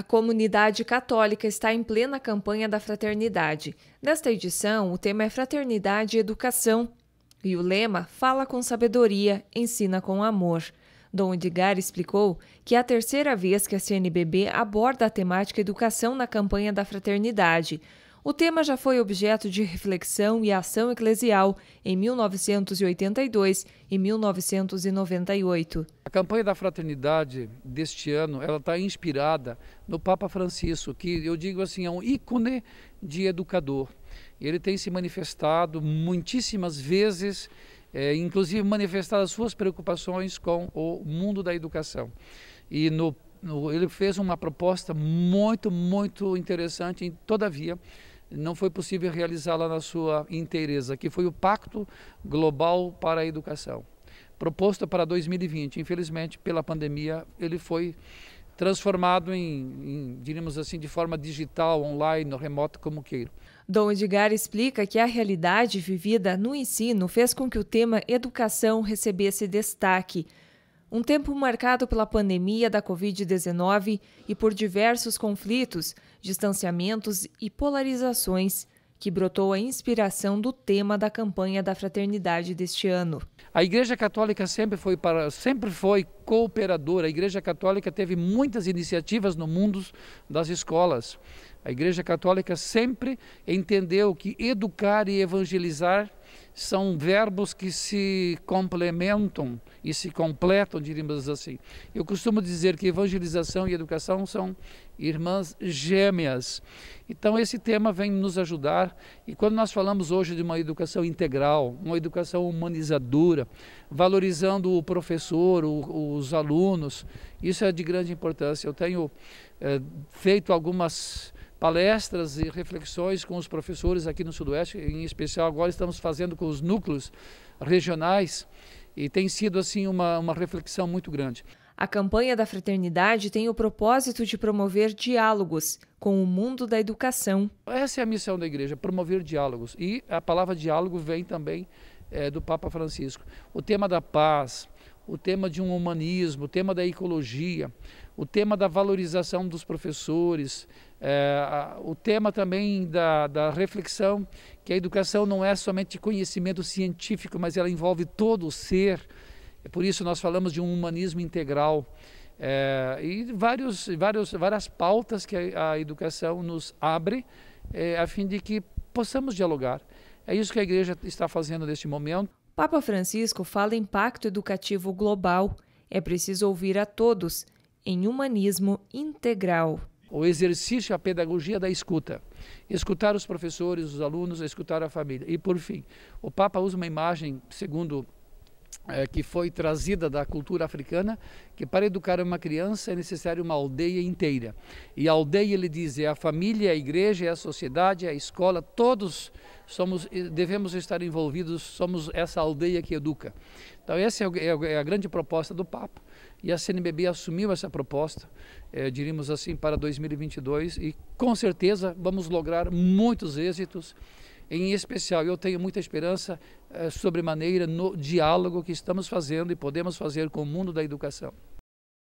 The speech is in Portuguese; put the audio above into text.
A comunidade católica está em plena campanha da fraternidade. Nesta edição, o tema é Fraternidade e Educação. E o lema Fala com sabedoria, ensina com amor. Dom Edgar explicou que é a terceira vez que a CNBB aborda a temática educação na campanha da fraternidade. O tema já foi objeto de reflexão e ação eclesial em 1982 e 1998. A campanha da fraternidade deste ano, ela está inspirada no Papa Francisco, que eu digo assim é um ícone de educador. Ele tem se manifestado muitíssimas vezes, é, inclusive manifestado as suas preocupações com o mundo da educação. E no ele fez uma proposta muito, muito interessante, todavia, não foi possível realizá-la na sua inteireza, que foi o Pacto Global para a Educação, proposta para 2020. Infelizmente, pela pandemia, ele foi transformado em, em, diríamos assim, de forma digital, online, remota, como queira. Dom Edgar explica que a realidade vivida no ensino fez com que o tema educação recebesse destaque. Um tempo marcado pela pandemia da Covid-19 e por diversos conflitos, distanciamentos e polarizações que brotou a inspiração do tema da campanha da fraternidade deste ano. A Igreja Católica sempre foi para sempre foi cooperadora. A Igreja Católica teve muitas iniciativas no mundo das escolas. A Igreja Católica sempre entendeu que educar e evangelizar são verbos que se complementam e se completam, diríamos assim. Eu costumo dizer que evangelização e educação são irmãs gêmeas. Então esse tema vem nos ajudar e quando nós falamos hoje de uma educação integral, uma educação humanizadora, valorizando o professor, o, os alunos, isso é de grande importância. Eu tenho é, feito algumas palestras e reflexões com os professores aqui no Sudoeste, em especial agora estamos fazendo com os núcleos regionais e tem sido assim uma, uma reflexão muito grande. A campanha da fraternidade tem o propósito de promover diálogos com o mundo da educação. Essa é a missão da igreja, promover diálogos. E a palavra diálogo vem também é, do Papa Francisco. O tema da paz, o tema de um humanismo, o tema da ecologia, o tema da valorização dos professores, é, a, o tema também da, da, reflexão que a educação não é somente conhecimento científico, mas ela envolve todo o ser. É por isso nós falamos de um humanismo integral é, e vários, vários, várias pautas que a, a educação nos abre é, a fim de que possamos dialogar. É isso que a igreja está fazendo neste momento. Papa Francisco fala em pacto educativo global. É preciso ouvir a todos em humanismo integral o exercício, a pedagogia da escuta. Escutar os professores, os alunos, escutar a família. E, por fim, o Papa usa uma imagem, segundo é, que foi trazida da cultura africana, que para educar uma criança é necessário uma aldeia inteira. E a aldeia, ele diz, é a família, a igreja, é a sociedade, é a escola, todos somos, eh, devemos estar envolvidos, somos essa aldeia que educa. Então essa é, é, é a grande proposta do Papa. E a CNBB assumiu essa proposta, é, diríamos assim, para 2022 e com certeza vamos lograr muitos êxitos em especial, eu tenho muita esperança eh, sobremaneira no diálogo que estamos fazendo e podemos fazer com o mundo da educação.